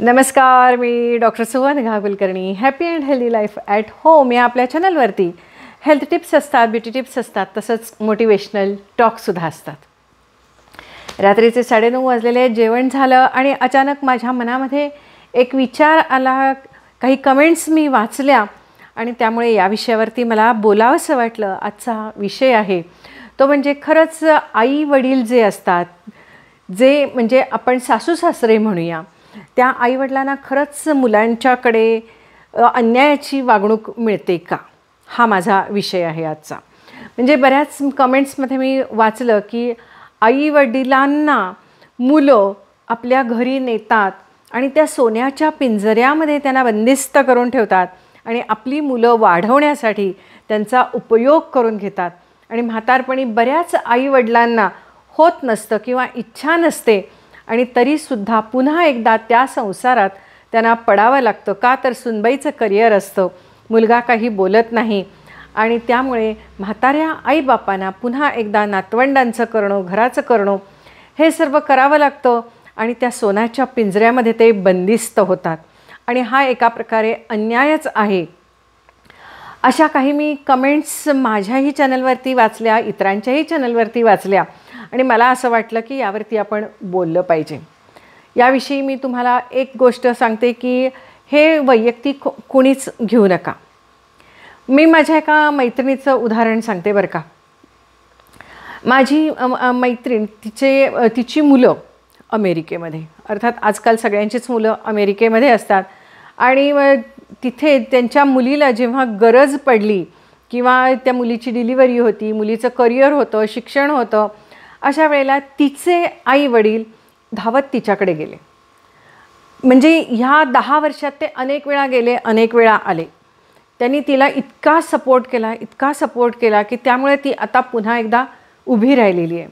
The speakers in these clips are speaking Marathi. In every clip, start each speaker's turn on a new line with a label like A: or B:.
A: नमस्कार मी doctor Suvarna Kulkarni happy and healthy life at home या आपल्या चॅनलवरती हेल्थ टिप्स असतात ब्युटी टिप्स असतात तसंच मोटिवेशनल टॉकसुद्धा असतात रात्रीचे साडेनऊ वाजलेले जेवण झालं आणि अचानक माझ्या मनामध्ये एक विचार आला काही कमेंट्स मी वाचल्या आणि त्यामुळे या विषयावरती मला बोलावंसं वाटलं आजचा विषय आहे तो म्हणजे खरंच आई वडील जे असतात जे म्हणजे आपण सासू सासरे म्हणूया त्या आईवडिलांना खरंच मुलांच्याकडे अन्यायाची वागणूक मिळते का हा माझा विषय आहे आजचा म्हणजे बऱ्याच कमेंट्समध्ये मी वाचलं की आईवडिलांना मुलं आपल्या घरी नेतात आणि त्या सोन्याच्या पिंजऱ्यामध्ये त्यांना बंदिस्त करून ठेवतात आणि आपली मुलं वाढवण्यासाठी त्यांचा उपयोग करून घेतात आणि म्हातारपणी बऱ्याच आईवडिलांना होत नसतं किंवा इच्छा नसते आणि तरीसुद्धा पुन्हा एकदा त्या संसारात त्यांना पडावं लागतं का तर सुनबाईचं करिअर असतं मुलगा काही बोलत नाही आणि त्यामुळे म्हाताऱ्या आईबापांना पुन्हा एकदा नातवंडांचं करणं घराचं करणं हे सर्व करावं लागतं आणि त्या सोन्याच्या पिंजऱ्यामध्ये ते बंदिस्त होतात आणि हा एका प्रकारे अन्यायच आहे अशा काही मी कमेंट्स माझ्याही चॅनलवरती वाचल्या इतरांच्याही चॅनलवरती वाचल्या आणि मला असं वाटलं की यावरती आपण बोललं पाहिजे याविषयी मी तुम्हाला एक गोष्ट सांगते की हे वैयक्तिक कुणीच घेऊ नका मी माझ्या एका मैत्रिणीचं उदाहरण सांगते बरं का माझी मैत्रीण तिचे तिची मुलं अमेरिकेमध्ये अर्थात आजकाल सगळ्यांचीच मुलं अमेरिकेमध्ये असतात आणि तिथे त्यांच्या मुलीला जेव्हा गरज पडली किंवा त्या मुलीची डिलिव्हरी होती मुलीचं करिअर होतं शिक्षण होतं अशा वेळेला तिचे आई वडील धावत तिच्याकडे गेले म्हणजे ह्या दहा वर्षात ते अनेक वेळा गेले अनेक वेळा आले त्यांनी तिला इतका सपोर्ट केला इतका सपोर्ट केला की त्यामुळे ती आता पुन्हा एकदा उभी राहिलेली आहे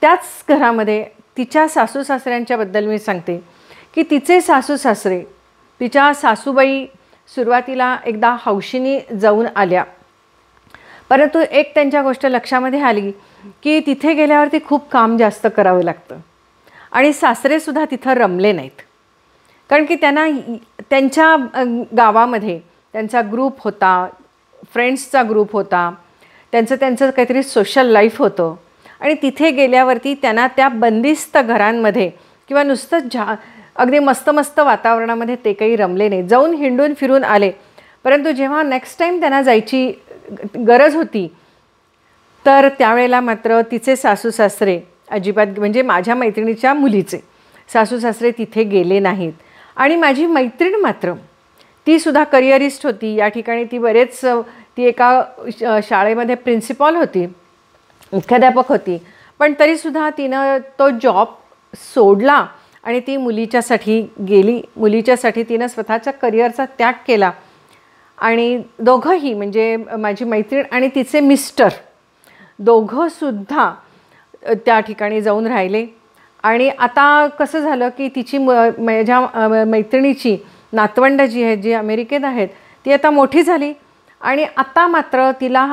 A: त्याच घरामध्ये तिच्या सासू सासऱ्यांच्याबद्दल मी सांगते की तिचे सासू सासरे तिच्या सासूबाई सुरुवातीला एकदा हौशीनी जाऊन आल्या परंतु एक त्यांच्या गोष्ट लक्षामध्ये आली की तिथे गेल्यावरती खूप काम जास्त करावं लागतं आणि सासरेसुद्धा तिथं रमले नाहीत कारण की त्यांना त्यांच्या गावामध्ये त्यांचा ग्रुप होता फ्रेंड्सचा ग्रुप होता त्यांचं त्यांचं काहीतरी सोशल लाईफ होतं आणि तिथे गेल्यावरती त्यांना त्या बंदिस्त घरांमध्ये किंवा नुसतं झा अगदी मस्त मस्त वातावरणामध्ये ते काही रमले नाही जाऊन हिंडून फिरून आले परंतु जेव्हा नेक्स्ट टाईम त्यांना जायची गरज होती तर त्यावेळेला मात्र तिचे सासू सासरे अजिबात म्हणजे माझ्या मैत्रिणीच्या मुलीचे सासू सासरे तिथे गेले नाहीत आणि माझी मैत्रीण मात्र तीसुद्धा करिअरिस्ट होती या ठिकाणी ती बरेच ती एका शाळेमध्ये प्रिन्सिपॉल होती मुख्याध्यापक होती पण तरीसुद्धा तिनं तो जॉब सोडला आणि ती मुलीच्यासाठी गेली मुलीच्यासाठी तिनं स्वतःच्या करिअरचा त्याग केला आणि दोघंही म्हणजे माझी मैत्रीण आणि तिचे मिस्टर दोघंसुद्धा त्या ठिकाणी जाऊन राहिले आणि आता कसं झालं की तिची म माझ्या मैत्रिणीची नातवंड जी आहेत जी अमेरिकेत आहेत ती आता मोठी झाली आणि आता मात्र तिला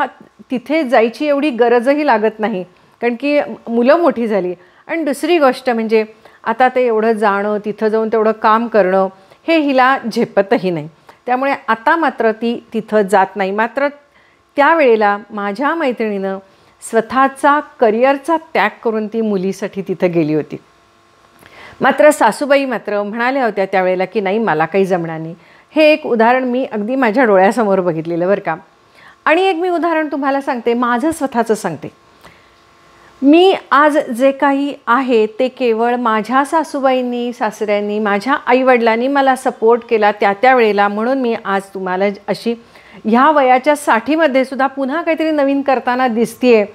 A: तिथे जायची एवढी गरजही लागत नाही कारण की मुलं मोठी झाली आणि दुसरी गोष्ट म्हणजे आता ते एवढं जाणं तिथं जाऊन तेवढं काम करणं हे हिला झेपतही नाही त्यामुळे आता मात्र ती तिथं जात नाही मात्र त्यावेळेला माझ्या मैत्रिणीनं स्वतःचा करिअरचा त्याग करून ती मुलीसाठी तिथं गेली होती मात्र सासूबाई मात्र म्हणाल्या होत्या त्यावेळेला की नाही मला काही जमणार नाही हे एक उदाहरण मी अगदी माझ्या डोळ्यासमोर बघितलेलं बरं का आणि एक मी उदाहरण तुम्हाला सांगते माझं स्वतःचं सांगते मी आज जे काही आहे ते केवळ माझ्या सासूबाईंनी सासऱ्यांनी माझ्या आईवडिलांनी मला सपोर्ट केला त्या त्यावेळेला म्हणून मी आज तुम्हाला अशी ह्या वयाच्या साठीमध्ये सुद्धा पुन्हा काहीतरी नवीन करताना दिसतीये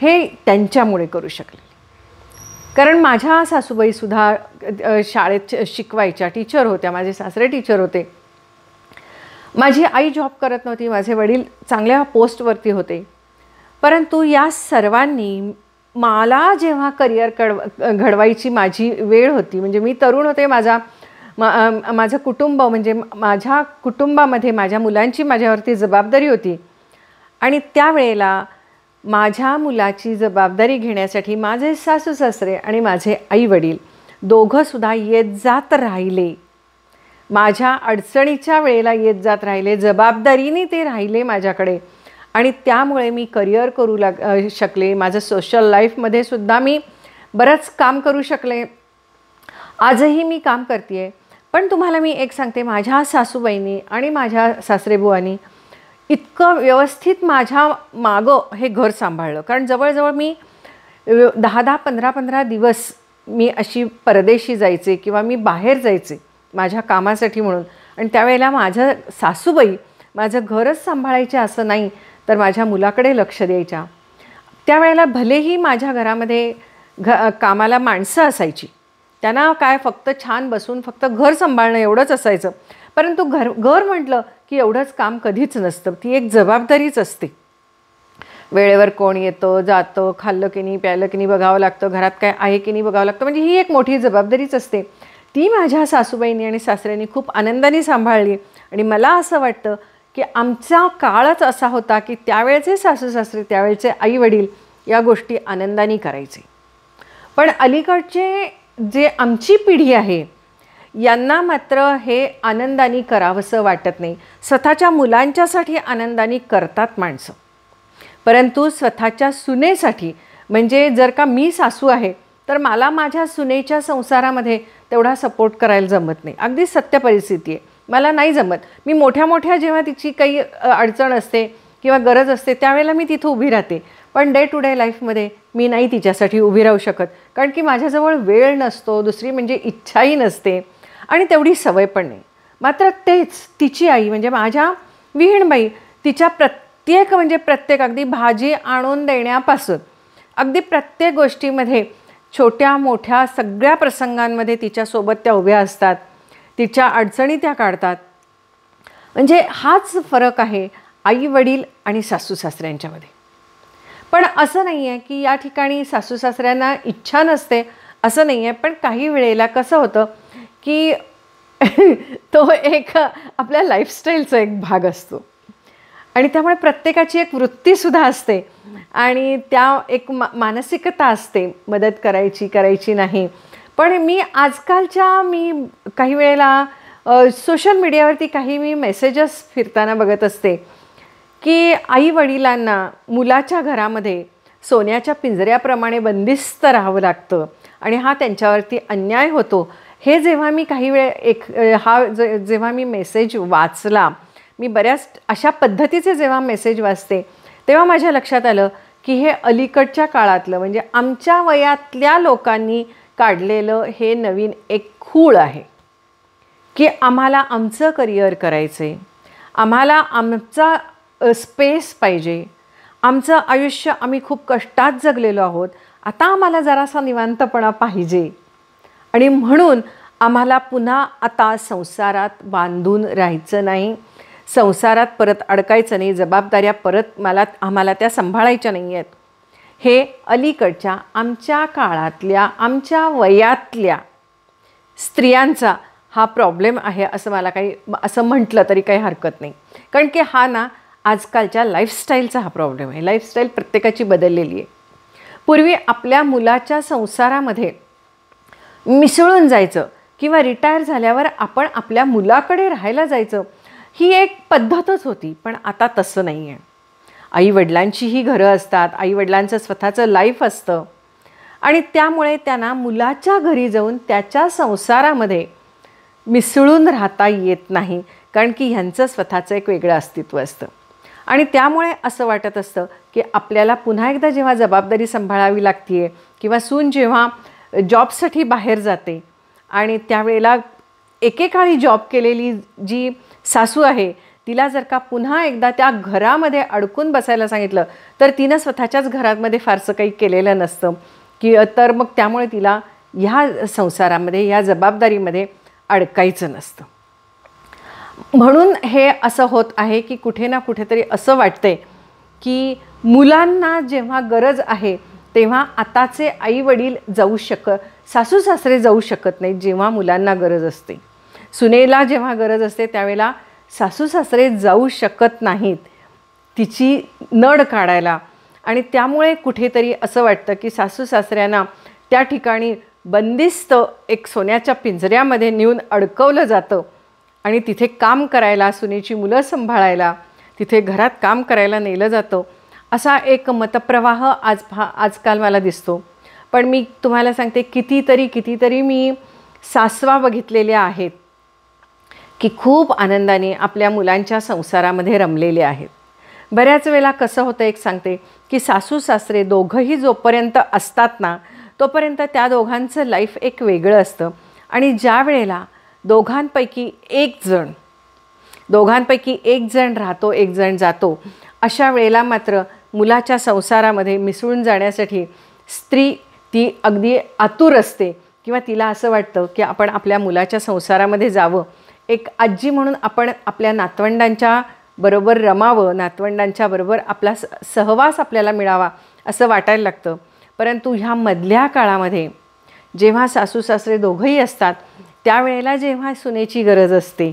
A: हे त्यांच्यामुळे करू शकले कारण माझ्या सासूबाईसुद्धा शाळेत शिकवायच्या टीचर होत्या माझे सासरे टीचर होते माझी आई जॉब करत नव्हती माझे वडील चांगल्या पोस्टवरती होते परंतु या सर्वांनी मला जेव्हा करिअर कड घडवायची माझी वेळ होती म्हणजे मी तरुण होते माझा मा माझं कुटुंब म्हणजे माझ्या कुटुंबामध्ये माझ्या मुलांची माझ्यावरती जबाबदारी होती आणि त्यावेळेला माझ्या मुलाची जबाबदारी घेण्यासाठी माझे सासू सासरे आणि माझे आईवडील दोघंसुद्धा येत जात राहिले माझ्या अडचणीच्या वेळेला येत जात राहिले जबाबदारीने ते राहिले माझ्याकडे आणि त्यामुळे मी करिअर करू लाग शकले माझं सोशल लाईफमध्ये सुद्धा मी बरंच काम करू शकले आजही मी काम करते आहे पण तुम्हाला मी एक सांगते माझ्या सासूबाईंनी आणि माझ्या सासरेबुवानी इतकं व्यवस्थित माझ्या मागं हे घर सांभाळलं कारण जवळजवळ मी दहा दहा पंधरा पंधरा दिवस मी अशी परदेशी जायचे किंवा मी बाहेर जायचे माझ्या कामासाठी म्हणून आणि त्यावेळेला माझं सासूबाई माझं घरच सांभाळायचे असं नाही तर माझ्या मुलाकडे लक्ष द्यायच्या त्यावेळेला भलेही माझ्या घरामध्ये घ कामाला माणसं असायची त्यांना काय फक्त छान बसून फक्त घर सांभाळणं एवढंच असायचं परंतु घर घर म्हटलं की एवढंच काम कधीच नसतं ती एक जबाबदारीच असते वेळेवर कोण येतं जातं खाल्लं की नाही प्यायलं की नाही बघावं लागतं घरात काय आहे की नाही बघावं लागतं म्हणजे ही एक मोठी जबाबदारीच असते ती माझ्या सासूबाईंनी आणि सासऱ्यांनी खूप आनंदाने सांभाळली आणि मला असं वाटतं की आमचा काळच असा होता की त्यावेळचे सासू सासरे त्यावेळचे वडील या गोष्टी आनंदाने करायचे पण अलीकडचे जे आमची पिढी आहे यांना मात्र हे आनंदाने करावंसं वाटत नाही स्वतःच्या मुलांच्यासाठी आनंदाने करतात माणसं परंतु स्वतःच्या सुनेसाठी म्हणजे जर का मी सासू आहे तर मला माझ्या सुनेच्या संसारामध्ये तेवढा सपोर्ट करायला जमत नाही अगदी सत्य परिस्थिती आहे मला नाही जमत मी मोठ्या मोठ्या जेव्हा तिची काही अडचण असते किंवा गरज असते त्यावेळेला मी तिथं उभी राहते पण डे टू डे लाईफमध्ये मी नाही तिच्यासाठी उभी राहू शकत कारण की माझ्याजवळ वेळ नसतो दुसरी म्हणजे इच्छाही नसते आणि तेवढी सवय पण नाही मात्र तेच तिची आई म्हणजे माझ्या विहीणबाई तिच्या प्रत्येक म्हणजे प्रत्येक अगदी भाजी आणून देण्यापासून अगदी प्रत्येक गोष्टीमध्ये छोट्या मोठ्या सगळ्या प्रसंगांमध्ये तिच्यासोबत त्या उभ्या असतात तिच्या अडचणी त्या काढतात म्हणजे हाच फरक आहे आई वडील आणि सासू सासऱ्यांच्यामध्ये पण असं नाही आहे की या ठिकाणी सासू सासऱ्यांना इच्छा नसते असं नाही आहे पण काही वेळेला कसं होतं की तो एक आपल्या लाईफस्टाईलचा एक भाग असतो आणि त्यामुळे प्रत्येकाची एक वृत्तीसुद्धा असते आणि त्या एक मा मानसिकता असते मदत करायची करायची नाही पण मी आजकालच्या मी काही वेळेला सोशल मीडियावरती काही मी मेसेजेस फिरताना बघत असते की आई वडिलांना मुलाच्या घरामध्ये सोन्याच्या पिंजऱ्याप्रमाणे बंदिस्त राहावं लागतं आणि हा त्यांच्यावरती अन्याय होतो हे जेव्हा मी काही वेळ एक हा जे जेव्हा मी मेसेज वाचला मी बऱ्याच अशा पद्धतीचे जेव्हा मेसेज वाचते तेव्हा माझ्या लक्षात आलं की हे अलीकडच्या काळातलं म्हणजे आमच्या वयातल्या लोकांनी काढलेलं हे नवीन एक खूळ आहे की आम्हाला आमचं करिअर करायचं आहे आम्हाला आमचा स्पेस पाहिजे आमचं आयुष्य आम्ही खूप कष्टात जगलेलो आहोत आता आम्हाला जरासा निवांतपणा पाहिजे आणि म्हणून आम्हाला पुन्हा आता संसारात बांधून राहायचं नाही संसारात परत अडकायचं नाही जबाबदाऱ्या परत मला आम्हाला त्या सांभाळायच्या नाही आहेत हे अलीकडच्या आमच्या काळातल्या आमच्या वयातल्या स्त्रियांचा हा प्रॉब्लेम आहे असं मला काही असं म्हटलं तरी काही हरकत नाही कारण की हा ना आजकालच्या लाईफस्टाईलचा हा प्रॉब्लेम आहे लाईफस्टाईल प्रत्येकाची बदललेली आहे पूर्वी आपल्या मुलाच्या संसारामध्ये मिसळून जायचं किंवा रिटायर झाल्यावर आपण आपल्या मुलाकडे राहायला जायचं ही एक पद्धतच होती पण आता तसं नाही आहे आईवडिलांचीही घरं असतात आईवडिलांचं स्वतःचं लाईफ असतं आणि त्यामुळे त्यांना मुलाच्या घरी जाऊन त्याच्या संसारामध्ये मिसळून राहता येत नाही कारण की ह्यांचं स्वतःचं एक वेगळं अस्तित्व असतं आणि त्यामुळे असं वाटत असतं की आपल्याला पुन्हा एकदा जेव्हा जबाबदारी सांभाळावी लागते आहे किंवा सून जेव्हा जॉबसाठी बाहेर जाते आणि त्यावेळेला एकेकाळी जॉब केलेली जी सासू आहे तिला जर का पुन्हा एकदा त्या घरामध्ये अडकून बसायला सांगितलं तर तिनं स्वतःच्याच घरामध्ये फारसं काही केलेलं नसतं की तर मग त्यामुळे तिला ह्या संसारामध्ये या जबाबदारीमध्ये अडकायचं नसतं म्हणून हे असं होत आहे की कुठे ना कुठेतरी असं वाटते की मुलांना जेव्हा गरज आहे तेव्हा आताचे आई वडील जाऊ शक सासू सासरे जाऊ शकत नाहीत जेव्हा मुलांना गरज असते सुनेला जेव्हा गरज असते त्यावेळेला सासू सासरे जाऊ शकत नाहीत तिची नड काढायला आणि त्यामुळे कुठेतरी असं वाटतं की सासू सासऱ्यांना त्या ठिकाणी बंदिस्त एक सोन्याच्या पिंजऱ्यामध्ये नेऊन अडकवलं जातं आणि तिथे काम करायला सुनेची मुलं सांभाळायला तिथे घरात काम करायला नेलं जातं असा एक मतप्रवाह आज भा आजकाल मला दिसतो पण मी तुम्हाला सांगते कितीतरी कितीतरी मी सासवा बघितलेल्या आहेत की खूप आनंदाने आपल्या मुलांच्या संसारामध्ये रमलेले आहेत बऱ्याच वेळेला कसं होतं एक सांगते की सासू सासरे दोघंही जोपर्यंत असतात ना तोपर्यंत त्या दोघांचं लाईफ एक वेगळं असतं आणि ज्या वेळेला दोघांपैकी एक जण दोघांपैकी एक जण राहतो एक जण जातो अशा वेळेला मात्र मुलाच्या संसारामध्ये मिसळून जाण्यासाठी स्त्री ती अगदी आतुर असते किंवा तिला असं वाटतं की आपण आपल्या मुलाच्या संसारामध्ये जावं एक आजी म्हणून आपण आपल्या नातवंडांच्या बरोबर रमावं नातवंडांच्या बरोबर आपला सहवास आपल्याला मिळावा असं वाटायला लागतं परंतु ह्या मधल्या काळामध्ये जेव्हा सासू सासरे दोघंही असतात त्यावेळेला जेव्हा सुनेची गरज असते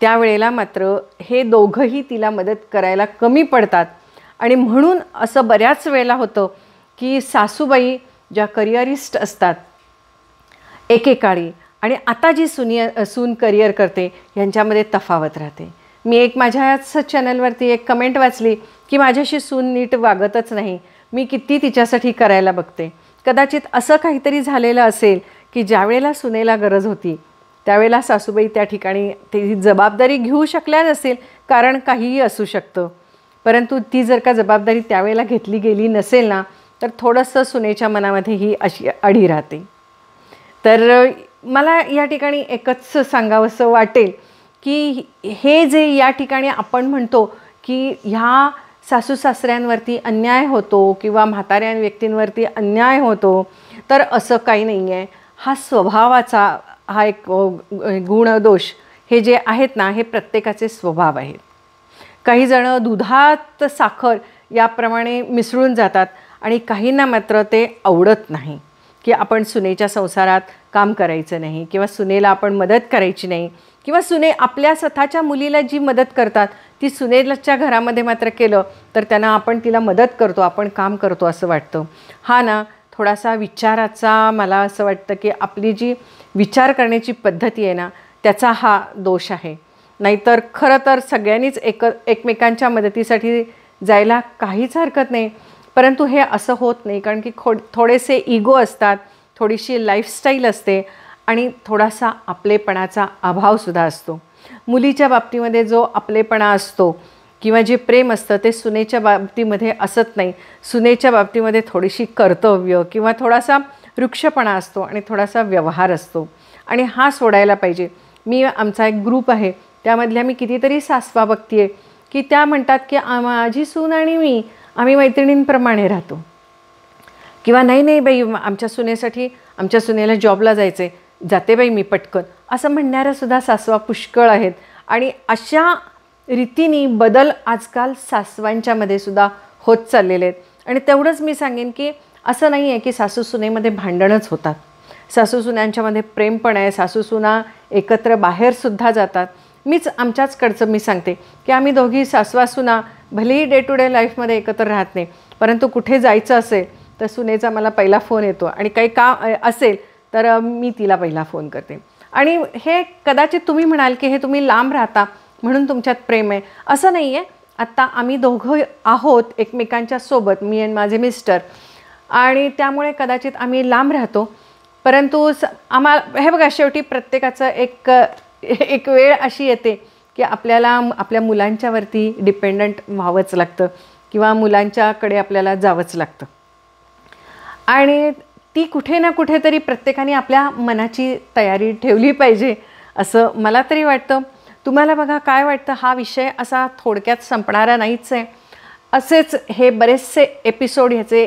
A: त्यावेळेला मात्र हे दोघंही तिला मदत करायला कमी पडतात आणि म्हणून असं बऱ्याच वेळेला होतं की सासूबाई ज्या करिअरिस्ट असतात एकेकाळी आणि आता जी सुनिय सून करिअर करते यांच्यामध्ये तफावत राहते मी एक माझ्याच चॅनलवरती एक कमेंट वाचली की माझ्याशी सून नीट वागतच नाही मी किती तिच्यासाठी करायला बघते कदाचित असं काहीतरी झालेलं असेल की ज्यावेळेला सुनेला गरज होती त्यावेळेला सासूबाई त्या ठिकाणी ती जबाबदारी घेऊ शकल्या नसेल कारण काहीही असू शकतं परंतु ती जर का जबाबदारी त्यावेळेला घेतली गेली नसेल ना तर थोडंसं सुनेच्या मनामध्ये ही अशी अडी राहते तर मला या ठिकाणी एकच सांगावंसं वाटेल की हे जे या ठिकाणी आपण म्हणतो की ह्या सासू सासऱ्यांवरती अन्याय होतो किंवा म्हाताऱ्या व्यक्तींवरती अन्याय होतो तर असं काही नाही आहे हा स्वभावाचा हा एक गुणदोष हे जे आहेत ना हे प्रत्येकाचे स्वभाव आहेत काहीजणं दुधात साखर याप्रमाणे मिसळून जातात आणि काहींना मात्र ते आवडत नाही की आपण सुनेच्या संसारात काम करायचं नाही किंवा सुनेला आपण मदत करायची नाही किंवा सुने आपल्या स्वतःच्या मुलीला जी मदत करतात ती सुनेच्या घरामध्ये मात्र केलं तर त्यांना आपण तिला मदत करतो आपण काम करतो असं वाटतं हा ना थोडासा विचाराचा मला असं वाटतं की आपली जी विचार करण्याची पद्धती आहे ना त्याचा हा दोष आहे नाहीतर खरं तर सगळ्यांनीच एक एकमेकांच्या मदतीसाठी जायला काहीच हरकत नाही परंतु हे असं होत नाही कारण की खो थोडेसे इगो असतात थोडीशी लाईफस्टाईल असते आणि थोडासा आपलेपणाचा अभावसुद्धा असतो मुलीच्या बाबतीमध्ये जो आपलेपणा असतो किंवा जे प्रेम असतं ते सुनेच्या बाबतीमध्ये असत नाही सुनेच्या बाबतीमध्ये थोडीशी कर्तव्य किंवा थोडासा वृक्षपणा असतो आणि थोडासा व्यवहार असतो आणि हा सोडायला पाहिजे मी आमचा एक ग्रुप आहे त्यामधल्या मी कितीतरी सासवा बघते आहे की त्या म्हणतात की माझी सून आणि मी आम्ही मैत्रिणींप्रमाणे राहतो किंवा नाही नाही बाई आमच्या सुनेसाठी आमच्या सुनेला जॉबला जायचं आहे जाते बाई मी पटकन असं म्हणणाऱ्यासुद्धा सासवा पुष्कळ आहेत आणि अशा रीतीनी बदल आजकाल सासवांच्यामध्ये सुद्धा होत चाललेले आहेत आणि तेवढंच मी सांगेन की असं नाही आहे की सासू सुनेमध्ये भांडणच होतात सासूसुन्यांच्यामध्ये प्रेम पण आहे सासूसुना एकत्र बाहेरसुद्धा जातात मीच आमच्याचकडचं मी सांगते की आम्ही दोघी सासवासुना भलेही डे टू डे लाईफमध्ये एकत्र राहत नाही परंतु कुठे जायचं असेल तर सुनेचा मला पहिला फोन येतो आणि काही का असेल तर मी तिला पहिला फोन करते आणि हे कदाचित तुम्ही म्हणाल की हे तुम्ही लांब राहता म्हणून तुमच्यात प्रेम आहे असं नाही आहे आत्ता आम्ही दोघं आहोत एकमेकांच्या सोबत मी आणि माझे मिस्टर आणि त्यामुळे कदाचित आम्ही लांब राहतो परंतु स आम्हा हे बघा शेवटी प्रत्येकाचं एक एक वेळ अशी येते की आपल्याला आपल्या मुलांच्यावरती डिपेंडंट व्हावंच लागतं किंवा मुलांच्याकडे आपल्याला जावंच लागतं आणि ती कुठे ना कुठेतरी प्रत्येकाने आपल्या मनाची तयारी ठेवली पाहिजे असं मला तरी वाटतं तुम्हाला बघा काय वाटतं हा विषय असा थोडक्यात संपणारा नाहीच आहे असेच हे बरेचसे एपिसोड ह्याचे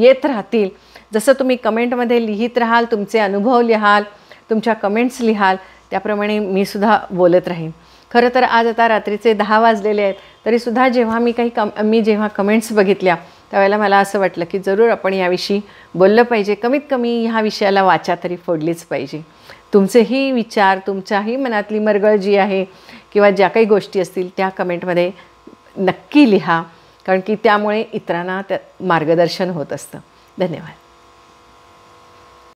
A: येत राहतील जसं तुम्ही कमेंटमध्ये लिहित राहाल तुमचे अनुभव लिहाल तुमच्या कमेंट्स लिहाल त्याप्रमाणे मी सुद्धा बोलत राहीन खरं तर आज आता रात्रीचे दहा वाजलेले आहेत तरीसुद्धा जेव्हा मी काही कम मी जेव्हा कमेंट्स बघितल्या त्यावेळेला मला असं वाटलं की जरूर आपण याविषयी बोललं पाहिजे कमीत कमी ह्या विषयाला वाचा तरी फोडलीच पाहिजे तुमचेही विचार तुमच्याही मनातली मरगळ जी आहे किंवा ज्या काही गोष्टी असतील त्या कमेंटमध्ये नक्की लिहा कारण की त्यामुळे इतरांना त्या मार्गदर्शन होत असतं धन्यवाद